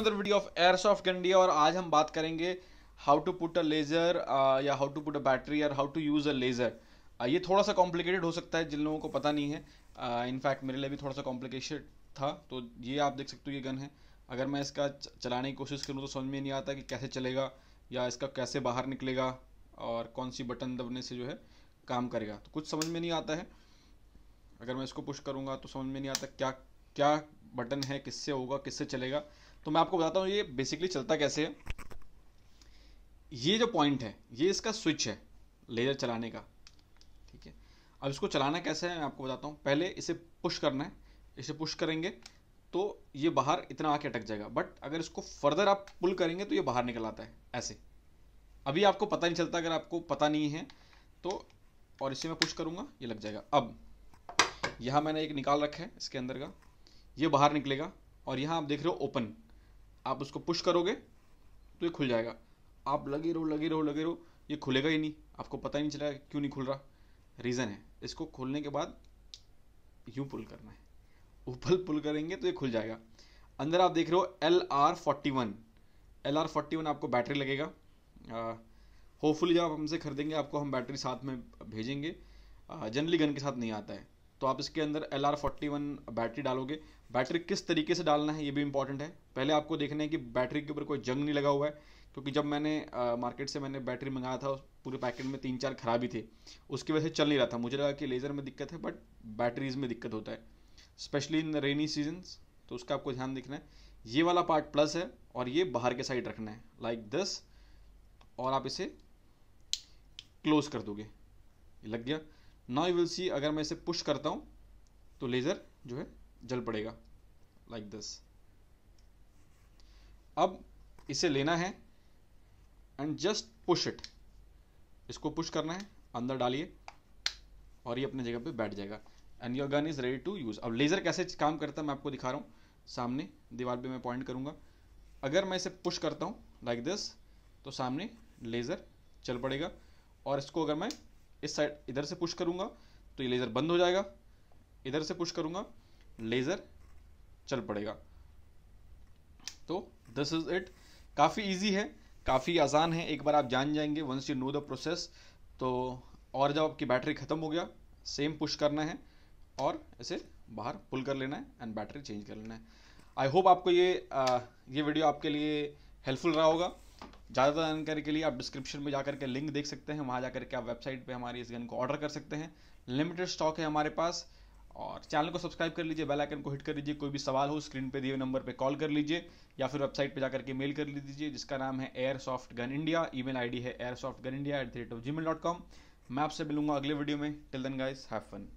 another video of airsoft gun India और आज हम बात करेंगे how to put a laser या how to put a battery और how to use a laser ये थोड़ा सा कॉम्प्लिकेटेड हो सकता है जिन लोगों को पता नहीं है इनफैक्ट uh, मेरे लिए भी थोड़ा सा कॉम्प्लिकेशन था तो ये आप देख सकते हो ये गन है अगर मैं इसका चलाने की कोशिश करूँ तो समझ में नहीं आता कि कैसे चलेगा या इसका कैसे बाहर निकलेगा और कौन सी बटन दबने से जो है काम करेगा तो कुछ समझ में नहीं आता है अगर मैं इसको पुश करूँगा तो समझ में नहीं आता क्या क्या बटन है किससे होगा किससे चलेगा तो मैं आपको बताता हूँ ये बेसिकली चलता कैसे है ये जो पॉइंट है ये इसका स्विच है लेज़र चलाने का ठीक है अब इसको चलाना कैसे है मैं आपको बताता हूँ पहले इसे पुश करना है इसे पुश करेंगे तो ये बाहर इतना आके अटक जाएगा बट अगर इसको फर्दर आप पुल करेंगे तो ये बाहर निकल आता है ऐसे अभी आपको पता नहीं चलता अगर आपको पता नहीं है तो और इसे मैं पुश करूँगा ये लग जाएगा अब यहाँ मैंने एक निकाल रखा है इसके अंदर का ये बाहर निकलेगा और यहाँ आप देख रहे हो ओपन आप उसको पुश करोगे तो ये खुल जाएगा आप लगे रहो लगे रहो लगे रहो ये खुलेगा ही नहीं आपको पता ही नहीं चलेगा क्यों नहीं खुल रहा रीज़न है इसको खोलने के बाद यूँ पुल करना है ऊपर पुल करेंगे तो ये खुल जाएगा अंदर आप देख रहे हो L R forty one L R forty one आपको बैटरी लगेगा होपफुली जब आप हमसे खरीदेंगे आपको हम बैटरी साथ में भेजेंगे जनरली गन के साथ नहीं आता है तो आप इसके अंदर L R forty one battery डालोगे बैटरी किस तरीके से डालना है ये भी इंपॉर्टेंट है पहले आपको देखना है कि बैटरी के ऊपर कोई जंग नहीं लगा हुआ है क्योंकि जब मैंने मार्केट से मैंने बैटरी मंगाया था पूरे पैकेट में तीन चार खराबी थे उसकी वजह से चल नहीं रहा था मुझे लगा कि लेज़र में दिक्कत है बट बैटरीज में दिक्कत होता है स्पेशली इन रेनी सीजन्स तो उसका आपको ध्यान देखना है ये वाला पार्ट प्लस है और ये बाहर के साइड रखना है लाइक like दिस और आप इसे क्लोज कर दोगे लग गया नाउ यू विल सी अगर मैं इसे पुश करता हूँ तो लेज़र जो है जल पड़ेगा लाइक like दिस अब इसे लेना है एंड जस्ट पुश इट इसको पुश करना है अंदर डालिए और ये अपने जगह पे बैठ जाएगा and your gun is ready to use अब लेज़र कैसे काम करता है मैं आपको दिखा रहा हूँ सामने दीवार पे मैं पॉइंट करूँगा अगर मैं इसे पुश करता हूँ लाइक दिस तो सामने लेज़र चल पड़ेगा और इसको अगर मैं इस साइड इधर से पुश करूंगा तो ये लेज़र बंद हो जाएगा इधर से पुश करूंगा लेज़र चल पड़ेगा तो दिस इज़ इट काफ़ी ईजी है काफ़ी आसान है एक बार आप जान जाएंगे once you know the process तो और जब आपकी बैटरी ख़त्म हो गया सेम पुश करना है और इसे बाहर पुल कर लेना है एंड बैटरी चेंज कर लेना है आई होप आपको ये आ, ये वीडियो आपके लिए हेल्पफुल रहा होगा ज़्यादा जानकारी के लिए आप डिस्क्रिप्शन में जाकर के लिंक देख सकते हैं वहाँ जाकर के आप वेबसाइट पे हमारी इस गन को ऑर्डर कर सकते हैं लिमिटेड स्टॉक है हमारे पास और चैनल को सब्सक्राइब कर लीजिए बेल आइकन को हिट कर लीजिए कोई भी सवाल हो स्क्रीन पे दिए हुए नंबर पे कॉल कर लीजिए या फिर वेबसाइट पे जाकर के मेल कर लीजिए जिसका नाम है airsoft gun India email है airsoft gun India at the rate of Gmail dot com मैं आपसे मिलूंगा अगले वीडियो में till then guys have fun